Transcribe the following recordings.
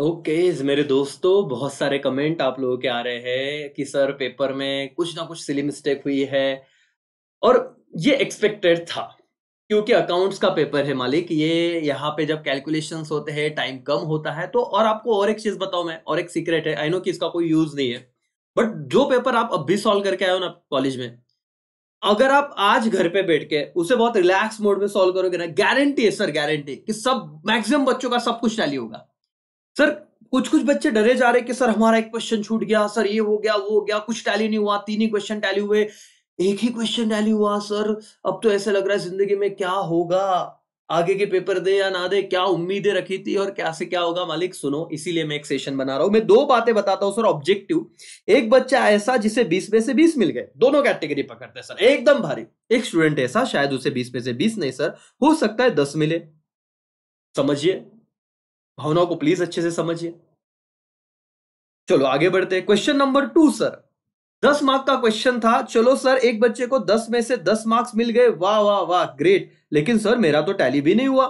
okay okay, मेरे दोस्तों बहुत सारे कमेंट आप लोगों के आ रहे हैं कि सर पेपर में कुछ ना कुछ सिली मिस्टेक हुई है और ये एक्सपेक्टेड था क्योंकि अकाउंट्स का पेपर है मालिक ये यहाँ पे जब कैलकुलेशंस होते हैं टाइम कम होता है तो और आपको और एक चीज बताऊं मैं और एक सीक्रेट है आई नो कि इसका कोई यूज नहीं है बट जो पेपर आप अब सॉल्व करके आए हो ना कॉलेज में अगर आप आज घर पे बैठ के उसे बहुत रिलैक्स मोड में सॉल्व करोगे ना गारंटी है सर गारंटी कि सब मैक्सिमम बच्चों का सब कुछ टैली होगा सर कुछ कुछ बच्चे डरे जा रहे कि सर हमारा एक क्वेश्चन छूट गया सर ये हो गया वो हो गया कुछ टैली नहीं हुआ तीन ही क्वेश्चन टैली हुए एक ही क्वेश्चन टैली हुआ सर अब तो ऐसे लग रहा है जिंदगी में क्या होगा आगे के पेपर दे या ना दे क्या उम्मीदें रखी थी और कैसे क्या होगा मालिक सुनो इसीलिए मैं एक सेशन बना रहा हूं मैं दो बातें बताता हूं सर ऑब्जेक्टिव एक बच्चा ऐसा जिसे बीस में से बीस मिल गए दोनों कैटेगरी पकड़ते हैं सर एकदम भारी एक स्टूडेंट ऐसा शायद उसे बीस में से बीस नहीं सर हो सकता है दस मिले समझिए भावनाओं को प्लीज अच्छे से समझिए चलो आगे बढ़ते हैं क्वेश्चन नंबर टू सर दस मार्क का क्वेश्चन था चलो सर एक बच्चे को दस में से दस मार्क्स मिल गए वाह वाह वाह ग्रेट लेकिन सर मेरा तो टैली भी नहीं हुआ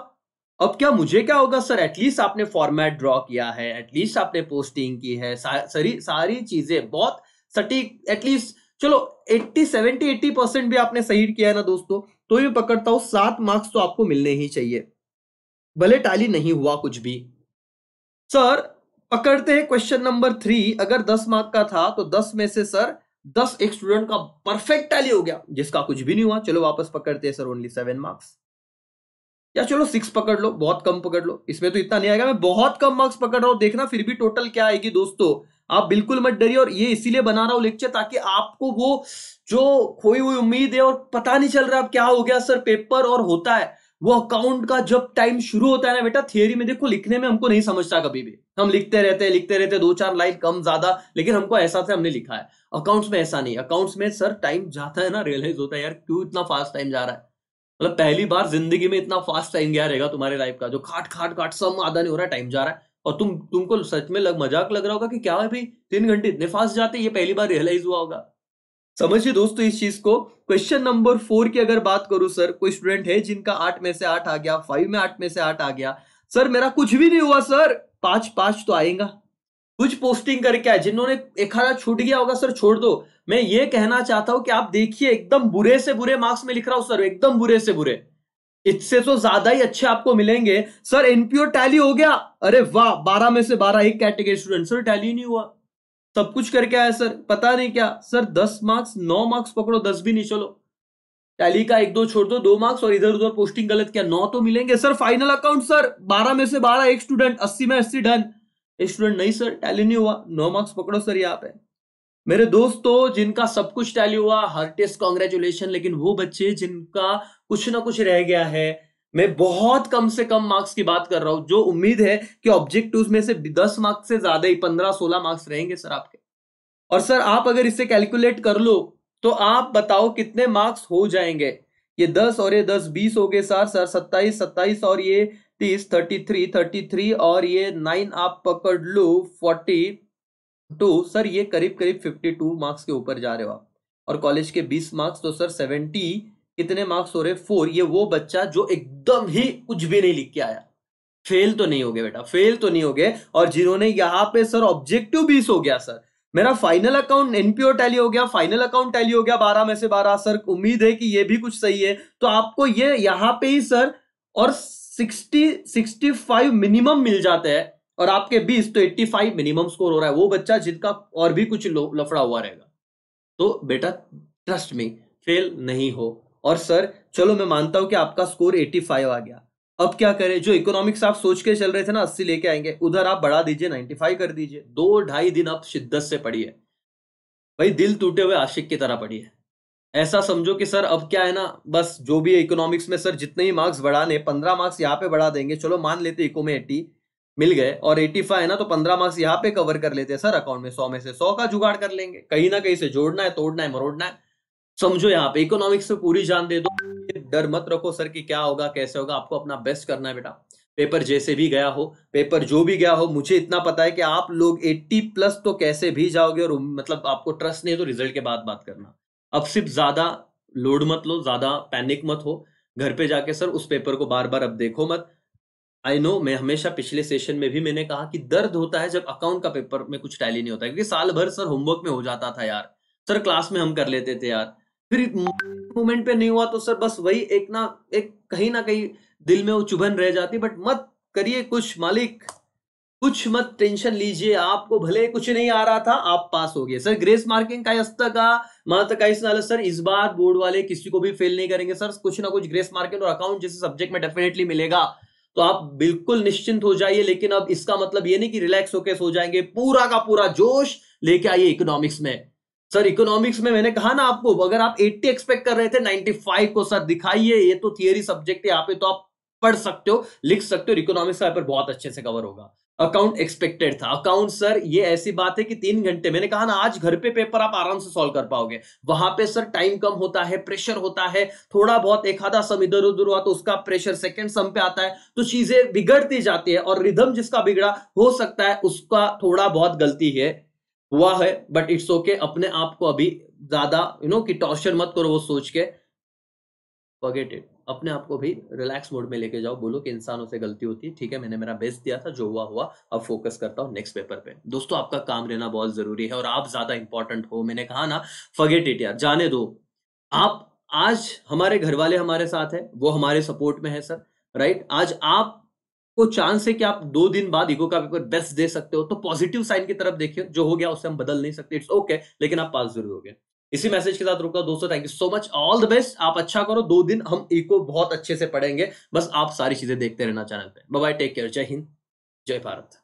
अब क्या मुझे क्या होगा सर एटलीस्ट आपने फॉर्मेट ड्रॉ किया है एटलीस्ट आपने पोस्टिंग की है सारी सारी चीजें बहुत सटीक एटलीस्ट चलो एट्टी सेवेंटी एट्टी परसेंट भी आपने सही किया है ना दोस्तों तो ये पकड़ता हूं सात मार्क्स तो आपको मिलने ही चाहिए भले टैली नहीं हुआ कुछ भी सर पकड़ते हैं क्वेश्चन नंबर थ्री अगर दस मार्क का था तो दस में से सर दस एक स्टूडेंट का परफेक्ट टैली हो गया जिसका कुछ भी नहीं हुआ चलो वापस पकड़ते हैं सर ओनली सेवन मार्क्स या चलो सिक्स पकड़ लो बहुत कम पकड़ लो इसमें तो इतना नहीं आएगा मैं बहुत कम मार्क्स पकड़ रहा हूँ देखना फिर भी टोटल क्या आएगी दोस्तों आप बिल्कुल मत डरिए और ये इसीलिए बना रहा हूं लेक्चर ताकि आपको वो जो खोई हुई उम्मीद है और पता नहीं चल रहा अब क्या हो गया सर पेपर और होता है वो अकाउंट का जब टाइम शुरू होता है ना बेटा थियोरी में देखो लिखने में हमको नहीं समझता कभी भी हम लिखते रहते हैं लिखते रहते दो चार लाइन कम ज्यादा लेकिन हमको ऐसा से हमने लिखा है अकाउंट्स में ऐसा नहीं अकाउंट्स में सर टाइम जाता है ना रियलाइज होता है यार क्यों इतना फास्ट टाइम जा रहा है मतलब पहली बार जिंदगी में इतना फास्ट टाइम गया रहेगा तुम्हारे लाइफ का जो खाट खाट खाट सब आधा नहीं हो रहा है टाइम जा रहा है और तुम तुमको सच में लग मजाक लग रहा होगा कि क्या है भाई तीन घंटे इतने फास्ट जाते ये पहली बार रियलाइज हुआ होगा समझिए दोस्तों इस चीज को क्वेश्चन नंबर फोर की अगर बात करूं सर कोई स्टूडेंट है जिनका आठ में से आठ आ गया फाइव में आठ में से आठ आ गया सर मेरा कुछ भी नहीं हुआ सर पांच पांच तो आएगा कुछ पोस्टिंग करके आए जिन्होंने एक आधा छूट गया होगा सर छोड़ दो मैं ये कहना चाहता हूं कि आप देखिए एकदम बुरे से बुरे मार्क्स में लिख रहा हूं सर एकदम बुरे से बुरे इससे तो ज्यादा ही अच्छे आपको मिलेंगे सर एनपीओ टैली हो गया अरे वाह बारह में से बारह एक कैटेगरी स्टूडेंट सर टैली नहीं हुआ सब कुछ करके आया सर पता नहीं क्या सर दस मार्क्स नौ मार्क्स पकड़ो दस भी नहीं चलो टैली का एक दो छोड़ दो दो मार्क्स और इधर उधर पोस्टिंग गलत किया नौ तो मिलेंगे सर फाइनल अकाउंट सर बारह में से बारह एक स्टूडेंट अस्सी में अस्सी डन एक स्टूडेंट नहीं सर टैली नहीं हुआ नौ मार्क्स पकड़ो सर यहाँ पे मेरे दोस्तों जिनका सब कुछ टैली हुआ हर टेस्ट कॉन्ग्रेचुलेशन लेकिन वो बच्चे जिनका कुछ ना कुछ रह गया है मैं बहुत कम से कम मार्क्स की बात कर रहा हूं जो उम्मीद है कि ऑब्जेक्टिव में से दस मार्क्स से ज्यादा ही पंद्रह सोलह मार्क्स रहेंगे सर आपके और सर आप अगर इसे कैलकुलेट कर लो तो आप बताओ कितने मार्क्स हो जाएंगे ये दस और ये दस बीस हो गए सर सर सत्ताईस सत्ताईस और ये तीस थर्टी थ्री थर्टी थ्री और ये नाइन आप पकड़ लो फोर्टी टू सर ये करीब करीब फिफ्टी टू मार्क्स के ऊपर जा रहे हो आप और कॉलेज के बीस मार्क्स तो सर सेवेंटी कितने मार्क्स हो रहे फोर ये वो बच्चा जो एकदम ही कुछ भी नहीं लिख के आया फेल तो नहीं हो गए बेटा फेल तो नहीं हो गए और जिन्होंने यहाँ पे सर ऑब्जेक्टिव बीस हो गया सर मेरा फाइनल अकाउंट एनपीओ टैली हो गया फाइनल अकाउंट टैली हो गया बारह में से बारह सर उम्मीद है कि ये भी कुछ सही है तो आपको ये यहाँ पे ही सर और सिक्सटी सिक्सटी फाइव मिनिमम मिल जाते हैं और आपके बीस तो एट्टी फाइव मिनिमम स्कोर हो रहा है वो बच्चा जिनका और भी कुछ लफड़ा हुआ रहेगा तो बेटा ट्रस्ट में फेल नहीं हो और सर चलो मैं मानता हूँ कि आपका स्कोर 85 आ गया अब क्या करें जो इकोनॉमिक्स आप सोच के चल रहे थे ना अस्सी लेके आएंगे उधर आप बढ़ा दीजिए 95 कर दीजिए दो ढाई दिन आप शिद्दत से पढ़िए भाई दिल टूटे हुए आशिक की तरह पढ़िए ऐसा समझो कि सर अब क्या है ना बस जो भी है इकोनॉमिक्स में सर जितने ही मार्क्स बढ़ाने पंद्रह मार्क्स यहाँ पे बढ़ा देंगे चलो मान लेते इको में एट्टी मिल गए और एट्टी फाइव है ना तो पंद्रह मार्क्स यहाँ पे कवर कर लेते हैं सर अकाउंट में सौ में से सौ का जुगाड़ कर लेंगे कहीं ना कहीं से जोड़ना है तोड़ना है मरोड़ना है समझो यहाँ पे इकोनॉमिक्स से पूरी जान दे दो डर मत रखो सर कि क्या होगा कैसे होगा आपको अपना बेस्ट करना है बेटा पेपर जैसे भी गया हो पेपर जो भी गया हो मुझे इतना पता है कि आप लोग 80 प्लस तो कैसे भी जाओगे और मतलब आपको ट्रस्ट नहीं है तो रिजल्ट के बाद बात करना अब सिर्फ ज्यादा लोड मत लो ज्यादा पैनिक मत हो घर पे जाके सर उस पेपर को बार बार अब देखो मत आई नो मैं हमेशा पिछले सेशन में भी मैंने कहा कि दर्द होता है जब अकाउंट का पेपर में कुछ टैली नहीं होता क्योंकि साल भर सर होमवर्क में हो जाता था यार सर क्लास में हम कर लेते थे यार फिर मोमेंट पे नहीं हुआ तो सर बस वही एक ना एक कहीं ना कहीं दिल में वो चुभन रह जाती बट मत करिए कुछ मालिक कुछ मत टेंशन लीजिए आपको भले कुछ नहीं आ रहा था आप पास हो गए सर ग्रेस मार्किंग का का मात्र का नाल सर इस बार बोर्ड वाले किसी को भी फेल नहीं करेंगे सर कुछ ना कुछ ग्रेस मार्किंग और अकाउंट जैसे सब्जेक्ट में डेफिनेटली मिलेगा तो आप बिल्कुल निश्चिंत हो जाइए लेकिन अब इसका मतलब ये नहीं कि रिलैक्स होकर सो जाएंगे पूरा का पूरा जोश लेके आइए इकोनॉमिक्स में सर इकोनॉमिक्स में मैंने कहा ना आपको अगर आप 80 एक्सपेक्ट कर रहे थे 95 को सर दिखाइए ये तो थियरी सब्जेक्ट है यहाँ पे तो आप पढ़ सकते हो लिख सकते हो इकोनॉमिक्स का पेपर बहुत अच्छे से कवर होगा अकाउंट एक्सपेक्टेड था अकाउंट सर ये ऐसी बात है कि तीन घंटे मैंने कहा ना आज घर पे पेपर आप आराम से सॉल्व कर पाओगे वहां पे सर टाइम कम होता है प्रेशर होता है थोड़ा बहुत एक आधा सम इधर उधर हुआ तो उसका प्रेशर सेकंड सम पे आता है तो चीजें बिगड़ती जाती है और रिधम जिसका बिगड़ा हो सकता है उसका थोड़ा बहुत गलती है हुआ है बट इट्स ओके अपने आप को अभी ज्यादा यू नो कि टॉर्चर मत करो वो सोच के फॉरगेट इट अपने आप को भी रिलैक्स मोड में लेके जाओ बोलो कि इंसानों से गलती होती है ठीक है मैंने मेरा बेस्ट दिया था जो हुआ हुआ अब फोकस करता हूँ नेक्स्ट पेपर पे दोस्तों आपका काम रहना बहुत जरूरी है और आप ज्यादा इंपॉर्टेंट हो मैंने कहा ना फॉरगेट इट यार जाने दो आप आज हमारे घर वाले हमारे साथ है वो हमारे सपोर्ट में है सर राइट आज आप को चांस है कि आप दो दिन बाद इको का पेपर बेस्ट दे सकते हो तो पॉजिटिव साइन की तरफ देखिए जो हो गया उससे हम बदल नहीं सकते इट्स ओके okay, लेकिन आप पास जरूर हो गए इसी मैसेज के साथ रुका दोस्तों thank you so much all the best आप अच्छा करो दो दिन हम इको बहुत अच्छे से पढ़ेंगे बस आप सारी चीजें देखते रहना चैनल पे बाय टेक केयर जय हिंद जय भारत